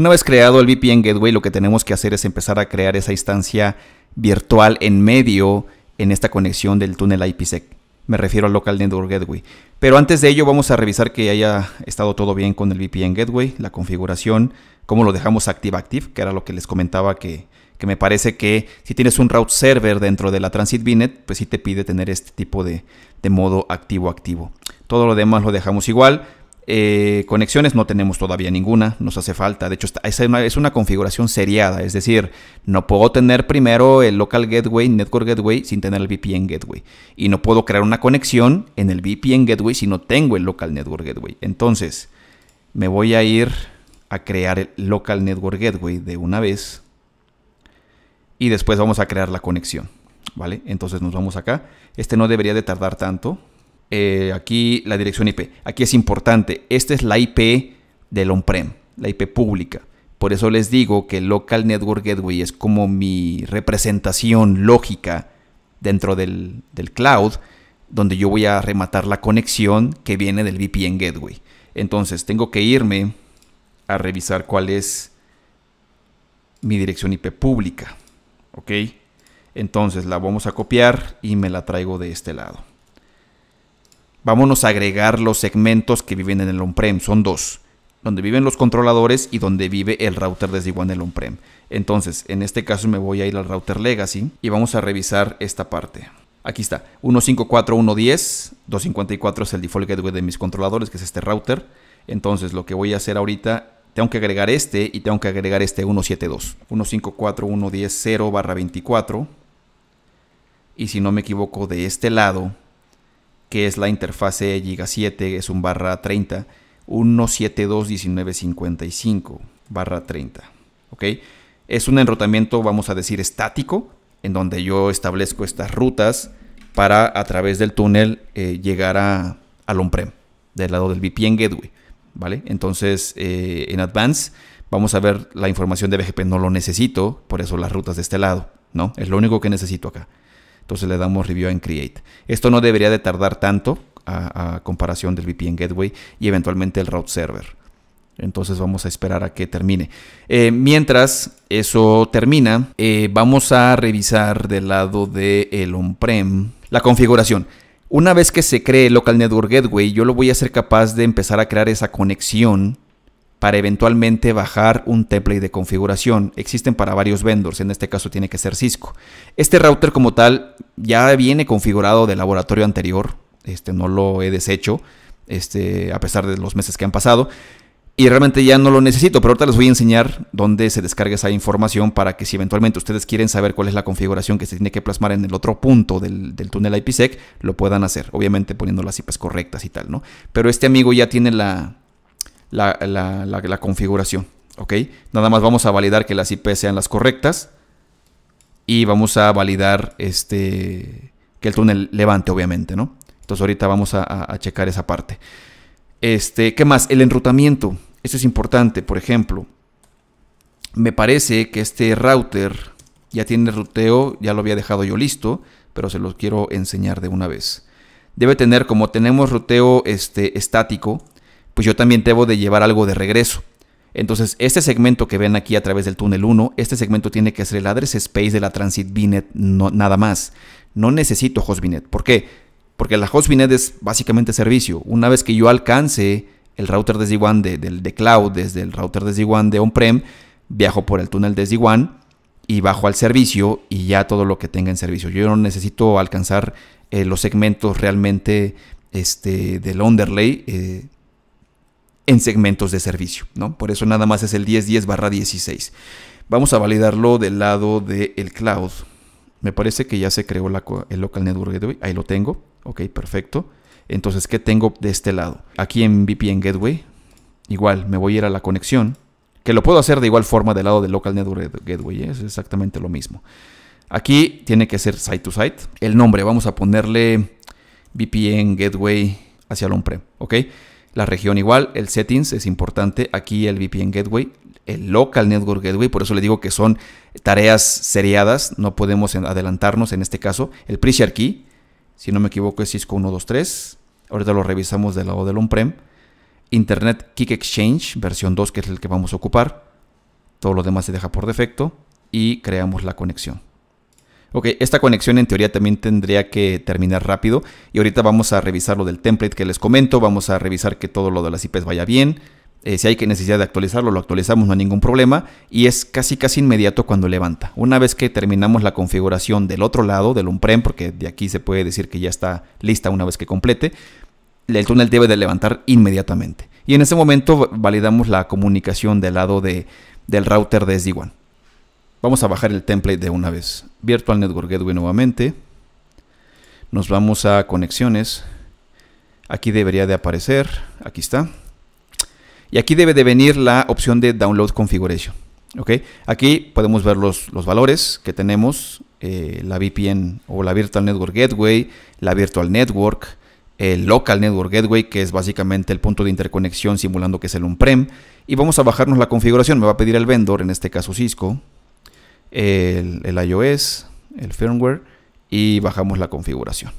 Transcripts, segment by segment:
Una vez creado el VPN Gateway, lo que tenemos que hacer es empezar a crear esa instancia virtual en medio en esta conexión del túnel IPsec. Me refiero al Local Network Gateway. Pero antes de ello vamos a revisar que haya estado todo bien con el VPN Gateway, la configuración, cómo lo dejamos active active, que era lo que les comentaba que, me parece que si tienes un route server dentro de la Transit VNet, pues sí te pide tener este tipo de, de modo activo activo. Todo lo demás lo dejamos igual. Eh, conexiones no tenemos todavía ninguna, nos hace falta. De hecho, es una, es una configuración seriada, es decir, no puedo tener primero el local gateway, network gateway, sin tener el VPN gateway. Y no puedo crear una conexión en el VPN gateway si no tengo el local network gateway. Entonces, me voy a ir a crear el local network gateway de una vez. Y después vamos a crear la conexión. ¿Vale? Entonces nos vamos acá. Este no debería de tardar tanto. Eh, aquí la dirección IP. Aquí es importante, esta es la IP del on-prem, la IP pública. Por eso les digo que Local Network Gateway es como mi representación lógica dentro del, cloud, donde yo voy a rematar la conexión que viene del VPN Gateway. Entonces tengo que irme a revisar cuál es mi dirección IP pública. ¿Ok? Entonces la vamos a copiar y me la traigo de este lado. Vámonos a agregar los segmentos que viven en el on-prem, son dos, donde viven los controladores y donde vive el router desigual en on-prem. Entonces, en este caso me voy a ir al router legacy y vamos a revisar esta parte. Aquí está, 154.1.10, 254 es el default gateway de mis controladores, que es este router. Entonces, lo que voy a hacer ahorita tengo que agregar este y tengo que agregar este 172. 154.1.10.0 barra 24. Y si no me equivoco, de este lado que es la interfase GIGA7, es un barra 30, 1721955 barra 30. Es un enrutamiento, vamos a decir, estático, en donde yo establezco estas rutas para a través del túnel eh, llegar a, al on-prem, del lado del VPN Gateway. ¿vale? Entonces, eh, en Advance vamos a ver la información de BGP, no lo necesito, por eso las rutas de este lado, ¿no? Es lo único que necesito acá. Entonces le damos review and create. Esto no debería de tardar tanto a, comparación del VPN Gateway y eventualmente el route server. Entonces vamos a esperar a que termine. Eh, mientras eso termina, eh, vamos a revisar del lado del el on-prem la configuración. Una vez que se cree Local Network Gateway, yo lo voy a ser capaz de empezar a crear esa conexión para eventualmente bajar un template de configuración. Existen para varios vendors, en este caso tiene que ser Cisco. Este router como tal ya viene configurado del laboratorio anterior, este no lo he deshecho, este a pesar de los meses que han pasado y realmente ya no lo necesito, pero ahorita les voy a enseñar dónde se descarga esa información para que si eventualmente ustedes quieren saber cuál es la configuración que se tiene que plasmar en el otro punto del, del túnel IPsec, lo puedan hacer, obviamente poniendo las IPs correctas y tal, ¿no? Pero este amigo ya tiene la, la, configuración. ¿ok? Nada más vamos a validar que las IP sean las correctas. Y vamos a validar este, que el túnel levante, obviamente, ¿no? Entonces ahorita vamos a, checar esa parte. Este, ¿Qué más? El enrutamiento. Esto es importante, por ejemplo. Me parece que este router ya tiene ruteo, ya lo había dejado yo listo, pero se los quiero enseñar de una vez. Debe tener, como tenemos ruteo este, estático, pues yo también debo de llevar algo de regreso. Entonces, este segmento que ven aquí a través del túnel 1, este segmento tiene que ser el address space de la transit binet nada más. No necesito binet. ¿Por qué? Porque la host binet es básicamente servicio. Una vez que yo alcance el router desde del de, cloud, desde el router desde de on-prem, viajo por el túnel desde y bajo al servicio y ya todo lo que tenga en servicio. Yo no necesito alcanzar eh, los segmentos realmente este, del underlay. Eh, en segmentos de servicio, ¿no? Por eso nada más es el 1010 barra 16. Vamos a validarlo del lado del el cloud. Me parece que ya se creó el local network gateway. Ahí lo tengo. Ok, perfecto. Entonces, ¿qué tengo de este lado? Aquí en VPN Gateway, igual me voy a ir a la conexión, que lo puedo hacer de igual forma del lado del local network gateway, ¿eh? es exactamente lo mismo. Aquí tiene que ser site to site. El nombre, vamos a ponerle VPN Gateway hacia el hombre ¿ok? La región igual, el settings es importante, aquí el VPN Gateway, el Local Network Gateway, por eso le digo que son tareas seriadas, no podemos adelantarnos en este caso. El pre aquí key, si no me equivoco es Cisco 123, ahorita lo revisamos del lado del on-prem. Internet Kick Exchange, versión 2, que es el que vamos a ocupar. Todo lo demás se deja por defecto y creamos la conexión. Ok, esta conexión en teoría también tendría que terminar rápido y ahorita vamos a revisar lo del template que les comento, vamos a revisar que todo lo de las IPs vaya bien, eh, si hay que necesidad de actualizarlo, lo actualizamos, no hay ningún problema y es casi casi inmediato cuando levanta. Una vez que terminamos la configuración del otro lado, del on-prem, porque de aquí se puede decir que ya está lista una vez que complete, el túnel debe de levantar inmediatamente. Y en ese momento validamos la comunicación del lado de, del router de sd wan Vamos a bajar el template de una vez. Virtual Network Gateway nuevamente. Nos vamos a conexiones. Aquí debería de aparecer. Aquí está. Y aquí debe de venir la opción de Download Configuration. Okay. Aquí podemos ver los, valores que tenemos. Eh, la VPN o la Virtual Network Gateway. La Virtual Network. El Local Network Gateway, que es básicamente el punto de interconexión simulando que es el on-prem. Y vamos a bajarnos la configuración. Me va a pedir el vendor, en este caso Cisco el, iOS, el firmware y bajamos la configuración.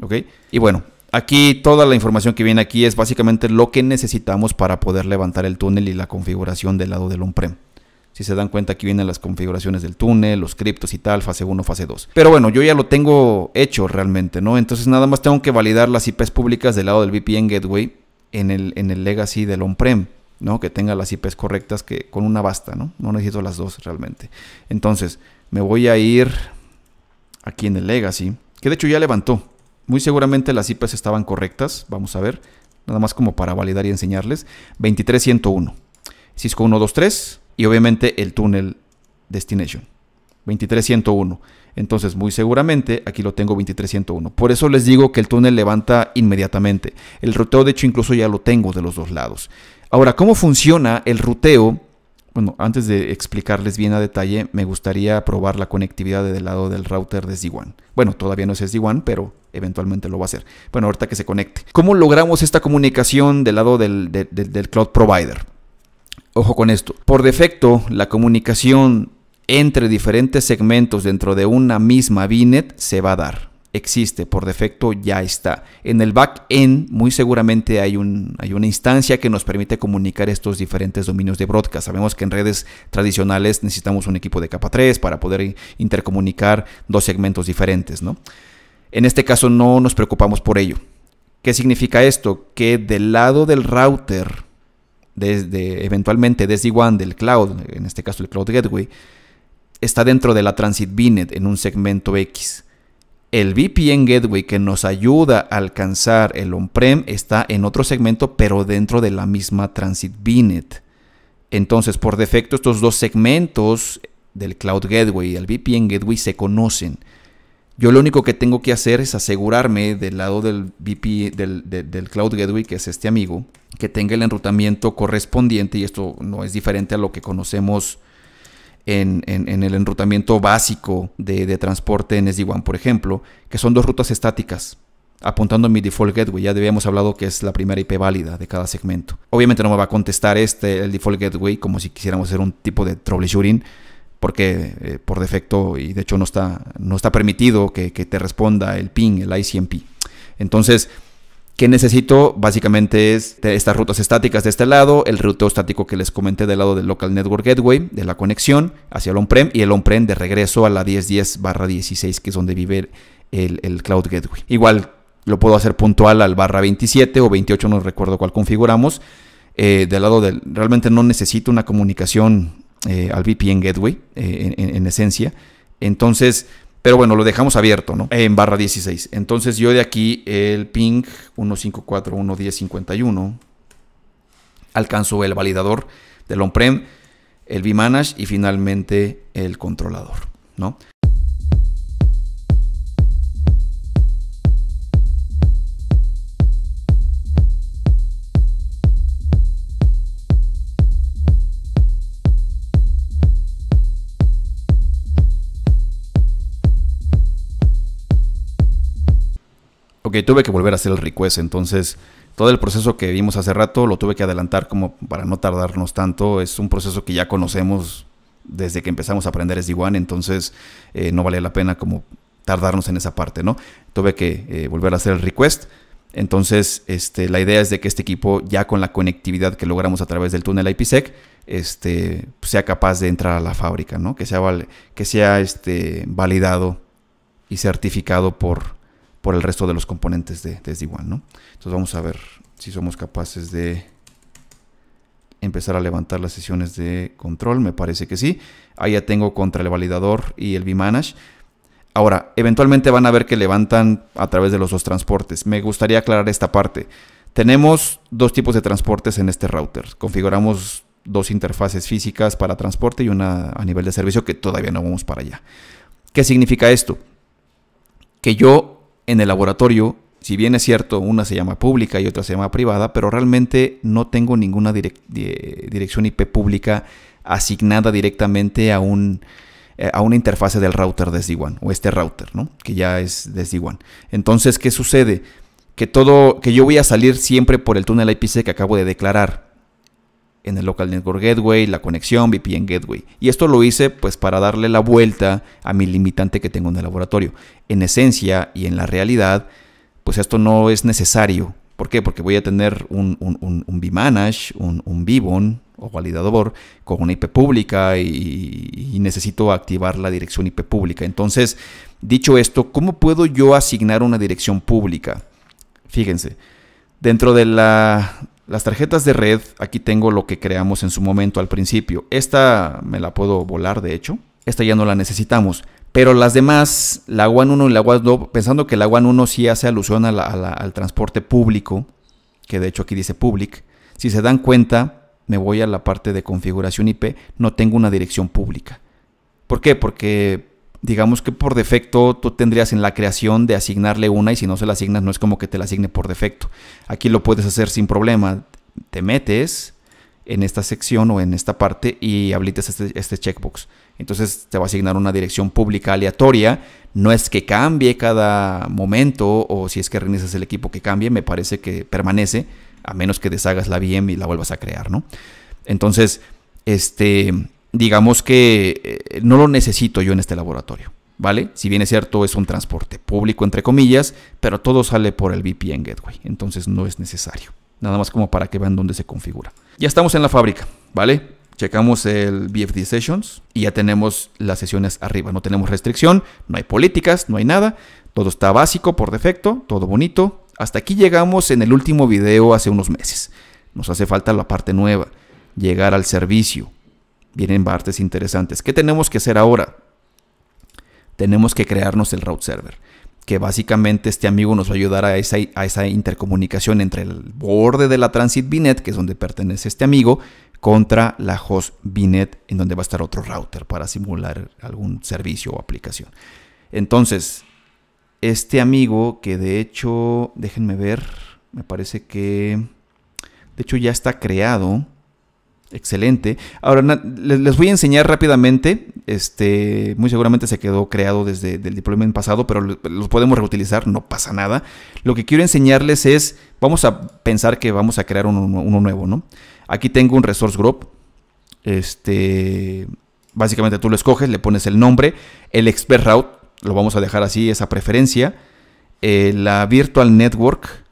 ¿Ok? Y bueno, aquí toda la información que viene aquí es básicamente lo que necesitamos para poder levantar el túnel y la configuración del lado del on-prem. Si se dan cuenta, aquí vienen las configuraciones del túnel, los criptos y tal, fase 1, fase 2. Pero bueno, yo ya lo tengo hecho realmente, ¿no? Entonces nada más tengo que validar las IPs públicas del lado del VPN Gateway el, en el legacy del on-prem. Que tenga las IPs correctas, que con una basta, ¿no? No necesito las dos realmente. Entonces, me voy a ir aquí en el Legacy, que de hecho ya levantó. Muy seguramente las IPs estaban correctas, vamos a ver, nada más como para validar y enseñarles. 23101, Cisco 123 y obviamente el túnel Destination. 23101. Entonces, muy seguramente aquí lo tengo 23101. Por eso les digo que el túnel levanta inmediatamente. El roteo, de hecho, incluso ya lo tengo de los dos lados. Ahora, ¿cómo funciona el ruteo? Bueno, antes de explicarles bien a detalle, me gustaría probar la conectividad del lado del router de SD-WAN. Bueno, todavía no es sd 1 pero eventualmente lo va a hacer. Bueno, ahorita que se conecte. ¿Cómo logramos esta comunicación del lado del, cloud provider? Ojo con esto. Por defecto, la comunicación entre diferentes segmentos dentro de una misma VNet se va a dar existe, por defecto ya está. En el back-end muy seguramente hay, una instancia que nos permite comunicar estos diferentes dominios de broadcast. Sabemos que en redes tradicionales necesitamos un equipo de capa 3 para poder intercomunicar dos segmentos diferentes. ¿no? En este caso no nos preocupamos por ello. ¿Qué significa esto? Que del lado del router, desde, eventualmente desde one del cloud, en este caso el Cloud Gateway, está dentro de la Transit Binet en un segmento X. El VPN Gateway que nos ayuda a alcanzar el on-prem está en otro segmento, pero dentro de la misma Transit VNet. Entonces, por defecto, estos dos segmentos del Cloud Gateway y el VPN Gateway se conocen. Yo lo único que tengo que hacer es asegurarme del lado del, del, del, Cloud Gateway, que es este amigo, que tenga el enrutamiento correspondiente y esto no es diferente a lo que conocemos en, el enrutamiento básico de, transporte en sd wan por ejemplo, que son dos rutas estáticas apuntando mi default gateway. Ya habíamos hablado que es la primera IP válida de cada segmento. Obviamente no me va a contestar este, el default gateway, como si quisiéramos hacer un tipo de troubleshooting, porque eh, por defecto y de hecho no está, no está permitido que, que te responda el ping, el ICMP. Entonces, que necesito básicamente es estas rutas estáticas de este lado, el ruteo estático que les comenté del lado del Local Network Gateway, de la conexión hacia el on-prem y el on-prem de regreso a la 1010 barra 16 que es donde vive el, Cloud Gateway. Igual lo puedo hacer puntual al barra 27 o 28, no recuerdo cuál configuramos. Eh, del lado del, realmente no necesito una comunicación eh, al VPN Gateway eh, en, en, en esencia. Entonces, pero bueno, lo dejamos abierto, ¿no? En barra 16. Entonces yo de aquí el ping 154.1.10.51 alcanzo el validador del on-prem, el vmanage y finalmente el controlador, ¿no? que tuve que volver a hacer el request, entonces todo el proceso que vimos hace rato lo tuve que adelantar como para no tardarnos tanto, es un proceso que ya conocemos desde que empezamos a aprender SD1, entonces eh, no vale la pena como tardarnos en esa parte, ¿no? Tuve que eh, volver a hacer el request. Entonces, este, la idea es de que este equipo, ya con la conectividad que logramos a través del túnel IPsec, este, sea capaz de entrar a la fábrica, ¿no? Que sea, que sea este, validado y certificado por por el resto de los componentes de, de ¿no? Entonces vamos a ver si somos capaces de empezar a levantar las sesiones de control. Me parece que sí. Ahí ya tengo contra el validador y el vmanage. Ahora, eventualmente van a ver que levantan a través de los dos transportes. Me gustaría aclarar esta parte. Tenemos dos tipos de transportes en este router. Configuramos dos interfaces físicas para transporte y una a nivel de servicio que todavía no vamos para allá. ¿Qué significa esto? Que yo en el laboratorio, si bien es cierto, una se llama pública y otra se llama privada, pero realmente no tengo ninguna dirección IP pública asignada directamente a un eh, a una interfase del router desde wan o este router, ¿no? Que ya es desde wan Entonces, ¿qué sucede? Que todo, que yo voy a salir siempre por el túnel IPC que acabo de declarar en el Local Network Gateway, la conexión VPN Gateway. Y esto lo hice pues para darle la vuelta a mi limitante que tengo en el laboratorio. En esencia y en la realidad, pues esto no es necesario. ¿Por qué? Porque voy a tener un, un, vManage, un, un o validador con una IP pública y necesito activar la dirección IP pública. Entonces, dicho esto, ¿cómo puedo yo asignar una dirección pública? Fíjense, dentro de la las tarjetas de red, aquí tengo lo que creamos en su momento al principio. Esta me la puedo volar, de hecho. Esta ya no la necesitamos. Pero las demás, la WAN 1 y la WAN 2, pensando que la WAN 1 sí hace alusión al transporte público, que de hecho aquí dice public, si se dan cuenta, me voy a la parte de configuración IP, no tengo una dirección pública. ¿Por qué? Porque digamos que por defecto tú tendrías en la creación de asignarle una y si no se la asignas no es como que te la asigne por defecto. Aquí lo puedes hacer sin problema. Te metes en esta sección o en esta parte y habilitas este, este checkbox. Entonces te va a asignar una dirección pública aleatoria. No es que cambie cada momento o si es que reinicias el equipo que cambie, me parece que permanece, a menos que deshagas la VM y la vuelvas a crear, ¿no? Entonces, este digamos que eh, no lo necesito yo en este laboratorio, ¿vale? Si bien es cierto, es un transporte público, entre comillas, pero todo sale por el VPN Gateway, entonces no es necesario. Nada más como para que vean dónde se configura. Ya estamos en la fábrica, ¿vale? Checamos el BFD Sessions y ya tenemos las sesiones arriba. No tenemos restricción, no hay políticas, no hay nada. Todo está básico por defecto, todo bonito. Hasta aquí llegamos en el último video hace unos meses. Nos hace falta la parte nueva, llegar al servicio, Vienen partes interesantes. ¿Qué tenemos que hacer ahora? Tenemos que crearnos el route server, que básicamente este amigo nos va a ayudar a esa, intercomunicación entre el borde de la Transit binet que es donde pertenece este amigo, contra la host binet en donde va a estar otro router para simular algún servicio o aplicación. Entonces, este amigo que de hecho, déjenme ver, me parece que de hecho ya está creado. Excelente. Ahora les voy a enseñar rápidamente. Este, muy seguramente se quedó creado desde el deployment pasado, pero los podemos reutilizar, no pasa nada. Lo que quiero enseñarles es, vamos a pensar que vamos a crear uno, nuevo, ¿no? Aquí tengo un resource group. Este, básicamente tú lo escoges, le pones el nombre, el expert route, lo vamos a dejar así, esa preferencia, eh, la virtual network.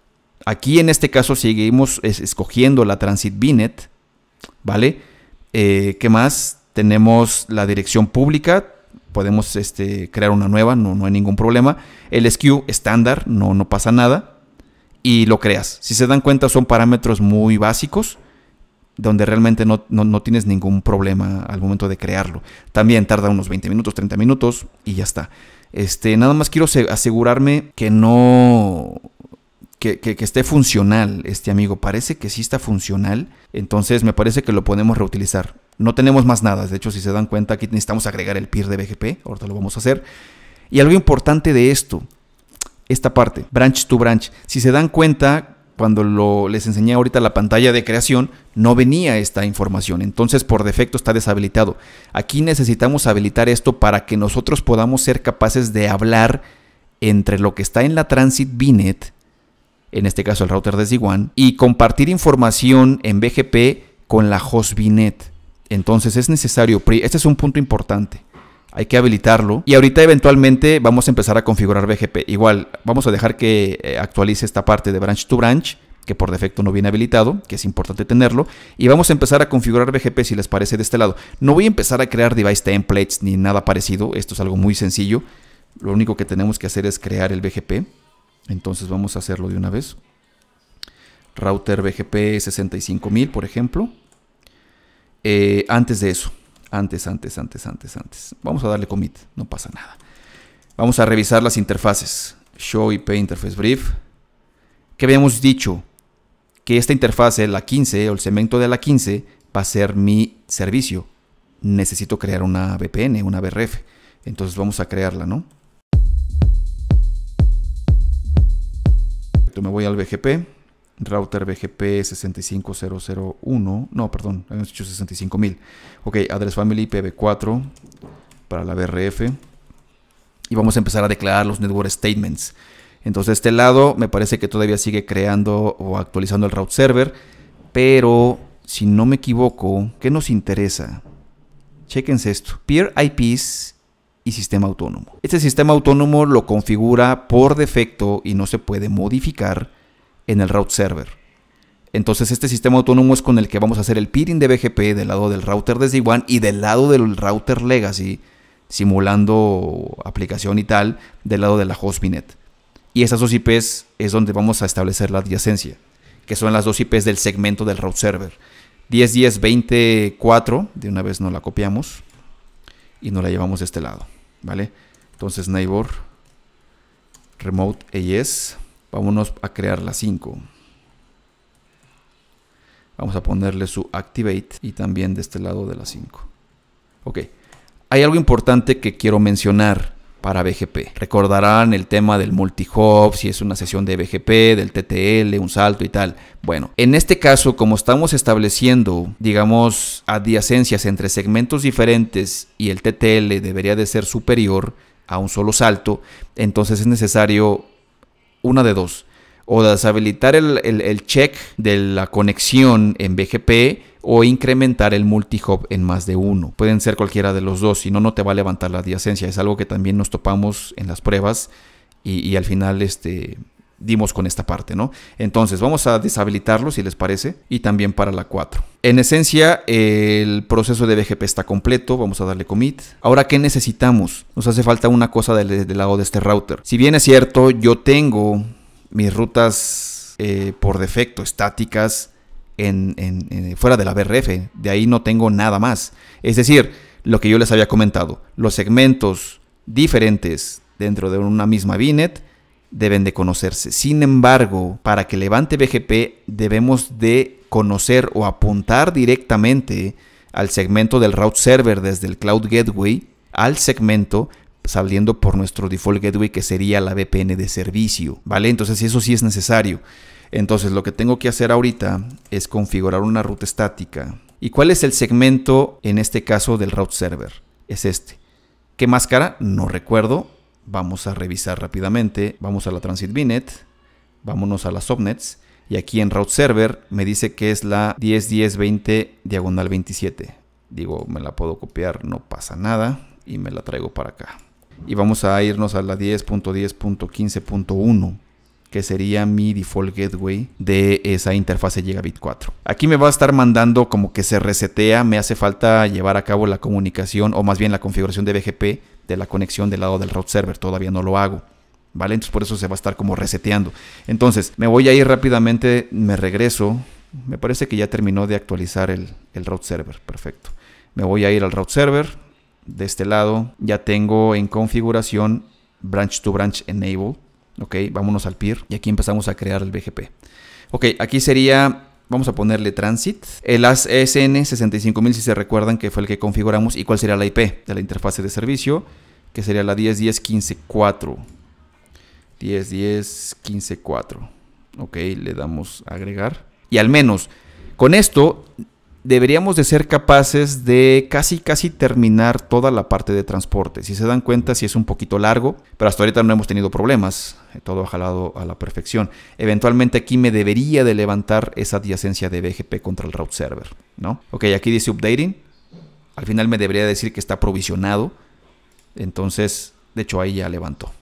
Aquí en este caso seguimos escogiendo la transit VNet ¿vale? Eh, ¿Qué más? Tenemos la dirección pública, podemos este, crear una nueva, no, no hay ningún problema. El SKU estándar, no, no pasa nada. Y lo creas. Si se dan cuenta, son parámetros muy básicos donde realmente no, tienes ningún problema al momento de crearlo. También tarda unos 20 minutos, 30 minutos y ya está. Este, nada más quiero asegurarme que no que, esté funcional este amigo. Parece que sí está funcional. Entonces me parece que lo podemos reutilizar. No tenemos más nada. De hecho, si se dan cuenta, aquí necesitamos agregar el peer de BGP. Ahorita lo vamos a hacer. Y algo importante de esto. Esta parte, branch to branch. Si se dan cuenta, cuando lo, les enseñé ahorita la pantalla de creación, no venía esta información. Entonces, por defecto está deshabilitado. Aquí necesitamos habilitar esto para que nosotros podamos ser capaces de hablar entre lo que está en la transit Binet en este caso el router de sd y compartir información en BGP con la Hostbinet. Entonces es necesario, este es un punto importante. Hay que habilitarlo. Y ahorita eventualmente vamos a empezar a configurar BGP. Igual, vamos a dejar que eh, actualice esta parte de branch to branch, que por defecto no viene habilitado, que es importante tenerlo. Y vamos a empezar a configurar BGP si les parece de este lado. No voy a empezar a crear device templates ni nada parecido. Esto es algo muy sencillo. Lo único que tenemos que hacer es crear el BGP. Entonces vamos a hacerlo de una vez. Router BGP 65000, por ejemplo. Eh, antes de eso, antes, antes, antes, antes, antes. Vamos a darle commit, no pasa nada. Vamos a revisar las interfaces. Show IP Interface Brief. Que habíamos dicho que esta interfase, la 15 o el segmento de la 15, va a ser mi servicio. Necesito crear una VPN, una BRF. Entonces vamos a crearla, ¿no? me voy al BGP, router BGP 65001, no, perdón, habíamos dicho 65000. Ok, address family ipv 4 para la BRF. Y vamos a empezar a declarar los network statements. Entonces, este lado me parece que todavía sigue creando o actualizando el route server, pero si no me equivoco, ¿qué nos interesa? Chequense esto. Peer IPs y sistema autónomo. Este sistema autónomo lo configura por defecto y no se puede modificar en el route server. Entonces este sistema autónomo es con el que vamos a hacer el peering de BGP del lado del router de z y del lado del router legacy, simulando aplicación y tal, del lado de la hostbinet. Y esas dos IPs es donde vamos a establecer la adyacencia, que son las dos IPs del segmento del route server. 10.10.24, de una vez no la copiamos, y nos la llevamos de este lado, ¿vale? Entonces neighbor remote AS, vámonos a crear la 5. Vamos a ponerle su activate y también de este lado de la 5. Ok, hay algo importante que quiero mencionar para BGP. Recordarán el tema del multi-hop, si es una sesión de BGP, del TTL, un salto y tal. Bueno, en este caso, como estamos estableciendo, digamos, adyacencias entre segmentos diferentes y el TTL debería de ser superior a un solo salto, entonces es necesario una de dos. O deshabilitar el check de la conexión en BGP o incrementar el multi en más de uno. Pueden ser cualquiera de los dos, si no, no te va a levantar la adyacencia. Es algo que también nos topamos en las pruebas y, al final este, dimos con esta parte, ¿no? Entonces vamos a deshabilitarlo si les parece y también para la 4. En esencia el proceso de BGP está completo, vamos a darle commit. Ahora, ¿qué necesitamos? Nos hace falta una cosa del, lado de este router. Si bien es cierto, yo tengo mis rutas eh, por defecto estáticas fuera de la BRF. De ahí no tengo nada más. Es decir, lo que yo les había comentado, los segmentos diferentes dentro de una misma binet deben de conocerse. Sin embargo, para que levante BGP debemos de conocer o apuntar directamente al segmento del route server desde el Cloud Gateway al segmento saliendo por nuestro default gateway que sería la VPN de servicio, ¿vale? Entonces eso sí es necesario. Entonces lo que tengo que hacer ahorita es configurar una ruta estática. ¿Y cuál es el segmento en este caso del route server? Es este. ¿Qué máscara? No recuerdo. Vamos a revisar rápidamente. Vamos a la Transit VNet. Vámonos a las subnets. Y aquí en route server me dice que es la 101020 diagonal 27. Digo, me la puedo copiar, no pasa nada. Y me la traigo para acá. Y vamos a irnos a la 10.10.15.1 que sería mi default gateway de esa interfase Gigabit 4. Aquí me va a estar mandando como que se resetea, me hace falta llevar a cabo la comunicación o más bien la configuración de BGP de la conexión del lado del route server, todavía no lo hago. ¿Vale? Entonces por eso se va a estar como reseteando. Entonces me voy a ir rápidamente, me regreso. Me parece que ya terminó de actualizar el, el server. Perfecto. Me voy a ir al route server. De este lado ya tengo en configuración branch to branch enable Ok, vámonos al peer y aquí empezamos a crear el BGP. Ok, aquí sería Vamos a ponerle Transit. El ASN 65000, si se recuerdan, que fue el que configuramos. ¿Y cuál sería la IP de la interfase de servicio? Que sería la 10.10.15.4. 10.10.15.4. Ok, le damos agregar. Y al menos, con esto deberíamos de ser capaces de casi casi terminar toda la parte de transporte. Si se dan cuenta, si es un poquito largo, pero hasta ahorita no hemos tenido problemas. Eh, todo ha jalado a la perfección. Eventualmente aquí me debería de levantar esa adyacencia de BGP contra el route server, ¿no? Ok, aquí dice updating. Al final me debería decir que está provisionado. Entonces, de hecho ahí ya levantó.